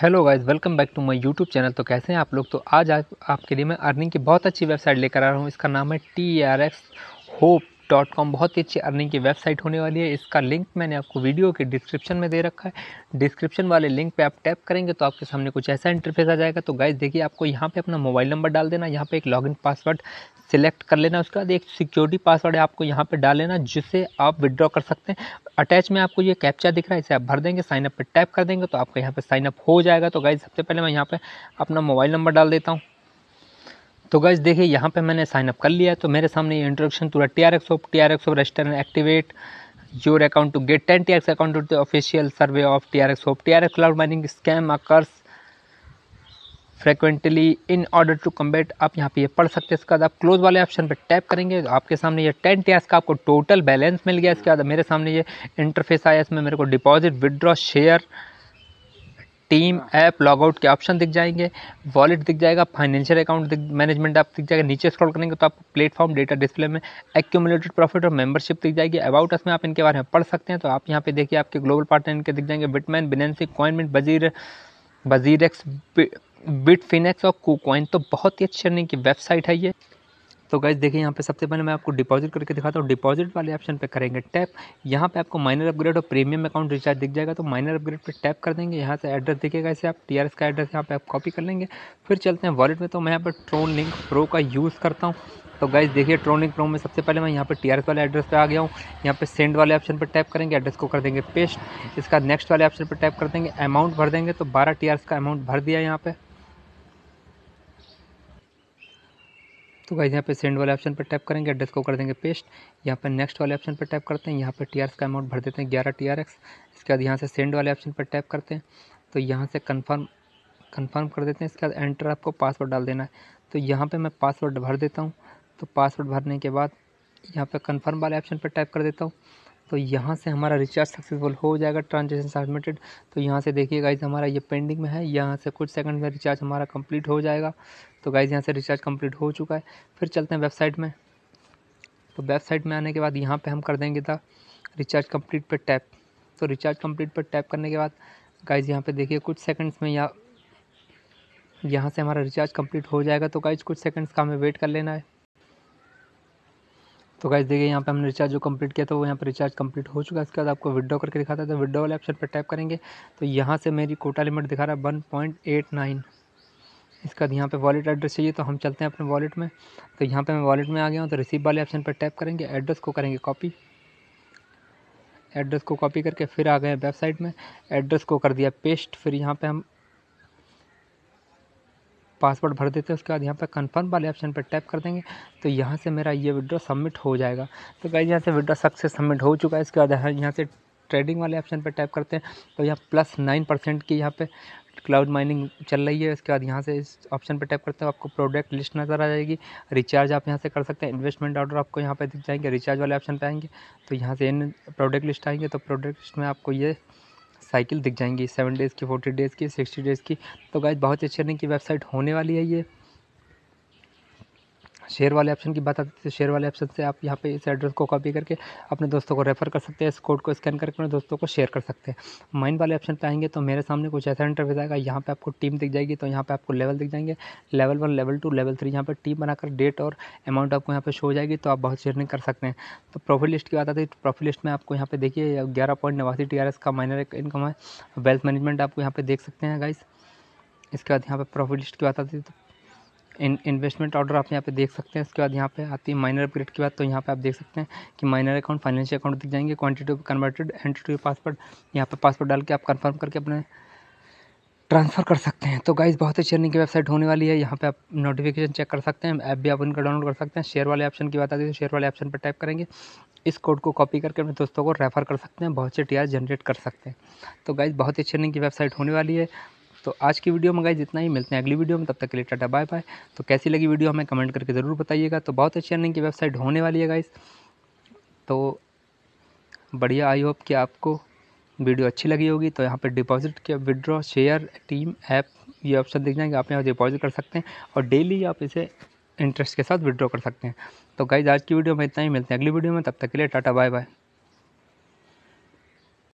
Hello guys welcome back to my YouTube channel तो कैसे हैं आप लोग तो आज आप, आपके लिए मैं अर्निंग की बहुत अच्छी वेबसाइट लेकर आ रहा हूँ इसका नाम है T R X hope dot com बहुत ही अच्छी अर्निंग की वेबसाइट होने वाली है इसका लिंक मैंने आपको वीडियो के डिस्क्रिप्शन में दे रखा है डिस्क्रिप्शन वाले लिंक पे आप टैप करेंगे तो आपके सामने कुछ ऐसा इंटरफेस आ जाएगा तो गाइज देखिए आपको यहाँ पे अपना मोबाइल नंबर डाल देना यहाँ पे एक लॉगिन पासवर्ड सिलेक्ट कर लेना उसके बाद एक सिक्योरिटी पासवर्ड आपको यहाँ पर डाल लेना जिससे आप विदड्रॉ कर सकते हैं अटैच में आपको ये कैप्चा दिख रहा है इसे आप भर देंगे साइनअप पर टैप कर देंगे तो आपका यहाँ पर साइनअप हो जाएगा तो गाइज सबसे पहले मैं यहाँ पर अपना मोबाइल नंबर डाल देता हूँ तो गैस देखिए यहाँ पे मैंने साइनअप कर लिया है तो मेरे सामने ये इंट्रोडक्शन पूरा T R X of T R X of register activate your account to get ten T R X account to the official survey of T R X of T R X cloud mining scam occurs frequently in order to combat आप यहाँ पे ये पढ़ सकते हैं इसके बाद आप क्लोज वाले ऑप्शन पर टैप करेंगे तो आपके सामने ये टेन टी का आपको टोटल बैलेंस मिल गया इसके बाद मेरे सामने ये इंटरफेस आया इसमें मेरे को डिपॉजिट विदड्रॉ शेयर टीम हाँ। ऐप लॉगआउट के ऑप्शन दिख जाएंगे वॉलेट दिख जाएगा फाइनेंशियल अकाउंट मैनेजमेंट आप दिख जाएगा नीचे स्क्रॉल करेंगे तो आपको प्लेटफॉर्म डेटा डिस्प्ले में एक्यूमुलेटेड प्रॉफिट और मेंबरशिप दिख जाएगी अबाउट अस में आप इनके बारे में पढ़ सकते हैं तो आप यहाँ पे देखिए आपके ग्लोबल पार्टनर इनके दिख जाएंगे Bitmain Binance Coinmint Wazir WazirX Bitfinex और कोकॉइन तो बहुत ही अच्छी रनिंग की वेबसाइट है ये तो गाइज देखिए यहाँ पे सबसे पहले मैं आपको डिपॉजिट करके दिखाता हूँ डिपॉजिट वाले ऑप्शन पे करेंगे टैप यहाँ पे आपको माइनर अपग्रेड और प्रीमियम अकाउंट रिचार्ज दिख जाएगा तो माइनर अपग्रेड पे टैप कर देंगे यहाँ से एड्रेस दिखेगा इसे आप टी का एड्रेस यहाँ पे आप कॉपी कर लेंगे फिर चलते हैं वॉलेट में तो मैं यहाँ पर ट्रोन लिंक प्रो का यूज़ करता हूँ तो गाइज देखिए ट्रोनिक प्रो में सबसे पहले मैं यहाँ पे टी वाले एड्रेस पे आ गया हूँ यहाँ पे सेंड वाले ऑप्शन पर टैप करेंगे एड्रेस को कर देंगे पेस्ट इसका नेक्स्ट वाले ऑप्शन पर टैप कर देंगे अमाउंट भर देंगे तो बारह टी का अमाउंट भर दिया यहाँ पर तो गाइज यहाँ पे सेंड वाले ऑप्शन पर टैप करेंगे एड्रेस को कर देंगे पेस्ट यहाँ पे नेक्स्ट वाले ऑप्शन पर टैप करते हैं यहाँ पे टी का अमाउंट भर देते हैं ग्यारह टी इसके बाद यहाँ से सेंड वाले ऑप्शन पर टैप करते हैं तो यहाँ से कन्फर्म कन्फर्म कर देते हैं इसके बाद एंटर आपको पासवर्ड डाल देना है तो यहाँ पर मैं पासवर्ड भर देता हूँ तो पासवर्ड भरने के बाद यहाँ पर कन्फर्म वाले ऑप्शन पर टैप कर देता हूँ तो यहाँ से हमारा रिचार्ज सक्सेसफुल हो जाएगा ट्रांजेक्शन सबमिटेड तो यहाँ से देखिए गाइज हमारा ये पेंडिंग में है यहाँ से कुछ सेकंड में रिचार्ज हमारा कंप्लीट हो जाएगा तो गाइज़ यहाँ से रिचार्ज कंप्लीट हो चुका है फिर चलते हैं वेबसाइट में तो वेबसाइट में आने के बाद यहाँ पे हम कर देंगे था रिचार्ज कंप्लीट पर टैप तो रिचार्ज कंप्लीट पर टैप करने के बाद गाइज़ यहाँ पे देखिए कुछ सेकंड्स में यहाँ यहाँ से हमारा रिचार्ज कंप्लीट हो जाएगा तो गाइज़ कुछ सेकंड्स का हमें वेट कर लेना है तो गाइज़ देखिए यहाँ पे हमने रिचार्ज जो कंप्लीट किया था वो यहाँ पर रिचार्ज कंप्लीट हो चुका है इसके बाद आपको विड्रॉ करके दिखाता है तो विड्रॉ वाले ऑप्शन पर टैप करेंगे तो यहाँ से मेरी कोटा लिमिट दिखा रहा है वन पॉइंट एट नाइन इसका यहाँ पे वॉलेट एड्रेस चाहिए तो हम चलते हैं अपने वॉलेट में तो यहाँ पे मैं वॉलेट में आ गया हूँ तो रिसीव वाले ऑप्शन पर टैप करेंगे एड्रेस को करेंगे कॉपी एड्रेस को कॉपी करके फिर आ गए वेबसाइट में एड्रेस को कर दिया पेस्ट फिर यहाँ पर हम पासवर्ड भर देते हैं उसके बाद यहाँ पर कन्फर्म वाले ऑप्शन पर टैप कर देंगे तो यहाँ से मेरा ये विड्रॉ सबमिट हो जाएगा तो गाइज यहाँ से विड्रॉ सक्सेस सबमिट हो चुका है इसके बाद यहाँ से ट्रेडिंग वाले ऑप्शन पर टैप करते हैं तो यहाँ प्लस नाइन परसेंट की यहाँ पे क्लाउड माइनिंग चल रही है उसके बाद यहाँ से इस ऑप्शन पर टैप करते हो आपको प्रोडक्ट लिस्ट नज़र आ जाएगी रिचार्ज आप यहाँ से कर सकते हैं इन्वेस्टमेंट ऑर्डर आपको यहाँ पर दिख जाएंगे रिचार्ज वाले ऑप्शन पर आएंगे तो यहाँ से इन प्रोडक्ट लिस्ट आएंगे तो प्रोडक्ट लिस्ट में आपको ये साइकिल दिख जाएंगी सेवन डेज़ की फोर्टी डेज़ की सिक्सटी डेज़ की तो गाइज बहुत ही अच्छी रहने की वेबसाइट होने वाली है ये शेयर वाले ऑप्शन की बात आती है तो शेयर वाले ऑप्शन से आप यहाँ पे इस एड्रेस को कॉपी करके अपने दोस्तों को रेफर कर सकते हैं इस कोड को स्कैन करके अपने दोस्तों को शेयर कर सकते हैं माइन वाले ऑप्शन पे आएंगे तो मेरे सामने कुछ ऐसा इंटरव्यूज आएगा यहाँ पे आपको टीम दिख जाएगी तो यहाँ पे आपको लेवल दिख जाएंगे level one level two level three यहाँ पर टीम बनाकर डेट और अमाउंट आपको यहाँ पर शो हो जाएगी तो आप बहुत शेयरिंग कर सकते हैं तो प्रॉफिट लिस्ट की बात आती है प्रॉफिट तो लिस्ट में आपको यहाँ पे देखिए ग्यारह पॉइंट नवासी टी का माइनर इनकम है वेल्थ मैनेजमेंट आपको यहाँ पे देख सकते हैं गाइस इसके बाद यहाँ पे प्रॉफिट लिस्ट की बात आती है तो इन इन्वेस्टमेंट ऑर्डर आप यहाँ पे देख सकते हैं उसके बाद यहाँ पे आती है माइनर अपग्रेड की बात तो यहाँ पे आप देख सकते हैं कि माइनर अकाउंट फाइनेंशियल अकाउंट दिख जाएंगे quantity to converted entry to password यहाँ पे पासवर्ड डाल के आप कन्फर्म करके अपने ट्रांसफ़र कर सकते हैं तो गाइज़ बहुत ही चेयरिंग की वेबसाइट होने वाली है यहाँ पे आप नोटिफिकेशन चेक कर सकते हैं ऐप भी आप उनका डाउनलोड कर सकते हैं शेयर वाले ऑप्शन की बात आती है तो शेयर वाले ऑप्शन पर टाइप करेंगे इस कोड को कॉपी करके अपने दोस्तों को रेफ़र कर सकते हैं बहुत से टी जनरेट कर सकते हैं तो गाइज़ बहुत ही चेयरिंग की वेबसाइट होने वाली है तो आज की वीडियो में गाइज इतना ही मिलते हैं अगली वीडियो में तब तक के लिए टाटा बाय बाय तो कैसी लगी वीडियो हमें कमेंट करके ज़रूर बताइएगा तो बहुत अच्छी अर्निंग की वेबसाइट होने वाली है गाइज तो बढ़िया आई होप कि आपको वीडियो अच्छी लगी होगी तो यहाँ पर डिपॉजिट के विड्रॉ शेयर टीम ऐप ये ऑप्शन दिख जाएंगे आप यहाँ डिपॉजिट कर सकते हैं और डेली आप इसे इंटरेस्ट के साथ विड्रॉ कर सकते हैं तो गाइज आज की वीडियो में इतना ही मिलते हैं अगली वीडियो में तब तक के लिए टाटा बाय बाय